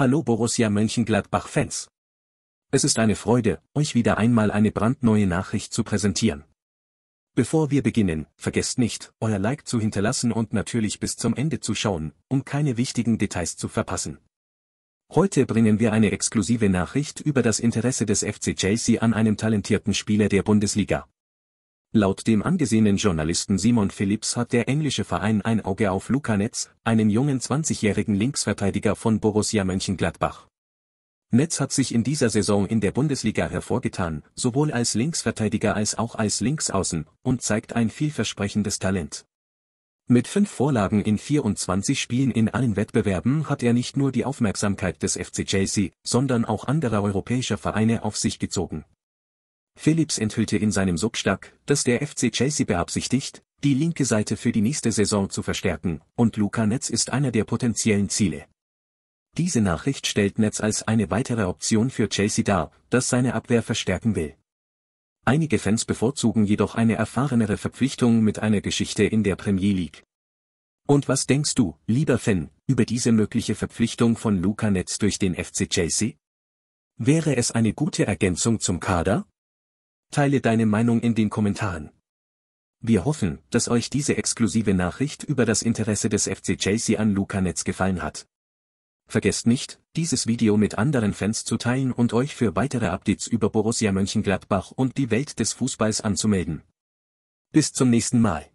Hallo Borussia Mönchengladbach-Fans. Es ist eine Freude, euch wieder einmal eine brandneue Nachricht zu präsentieren. Bevor wir beginnen, vergesst nicht, euer Like zu hinterlassen und natürlich bis zum Ende zu schauen, um keine wichtigen Details zu verpassen. Heute bringen wir eine exklusive Nachricht über das Interesse des FC Chelsea an einem talentierten Spieler der Bundesliga. Laut dem angesehenen Journalisten Simon Phillips hat der englische Verein ein Auge auf Luka Netz, einen jungen 20-jährigen Linksverteidiger von Borussia Mönchengladbach. Netz hat sich in dieser Saison in der Bundesliga hervorgetan, sowohl als Linksverteidiger als auch als Linksaußen, und zeigt ein vielversprechendes Talent. Mit fünf Vorlagen in 24 Spielen in allen Wettbewerben hat er nicht nur die Aufmerksamkeit des FC Chelsea, sondern auch anderer europäischer Vereine auf sich gezogen Philips enthüllte in seinem Substack, dass der FC Chelsea beabsichtigt, die linke Seite für die nächste Saison zu verstärken, und Luca Netz ist einer der potenziellen Ziele. Diese Nachricht stellt Netz als eine weitere Option für Chelsea dar, das seine Abwehr verstärken will. Einige Fans bevorzugen jedoch eine erfahrenere Verpflichtung mit einer Geschichte in der Premier League. Und was denkst du, lieber Fan, über diese mögliche Verpflichtung von Luca Netz durch den FC Chelsea? Wäre es eine gute Ergänzung zum Kader? Teile deine Meinung in den Kommentaren. Wir hoffen, dass euch diese exklusive Nachricht über das Interesse des FC Chelsea an Luca Netz gefallen hat. Vergesst nicht, dieses Video mit anderen Fans zu teilen und euch für weitere Updates über Borussia Mönchengladbach und die Welt des Fußballs anzumelden. Bis zum nächsten Mal.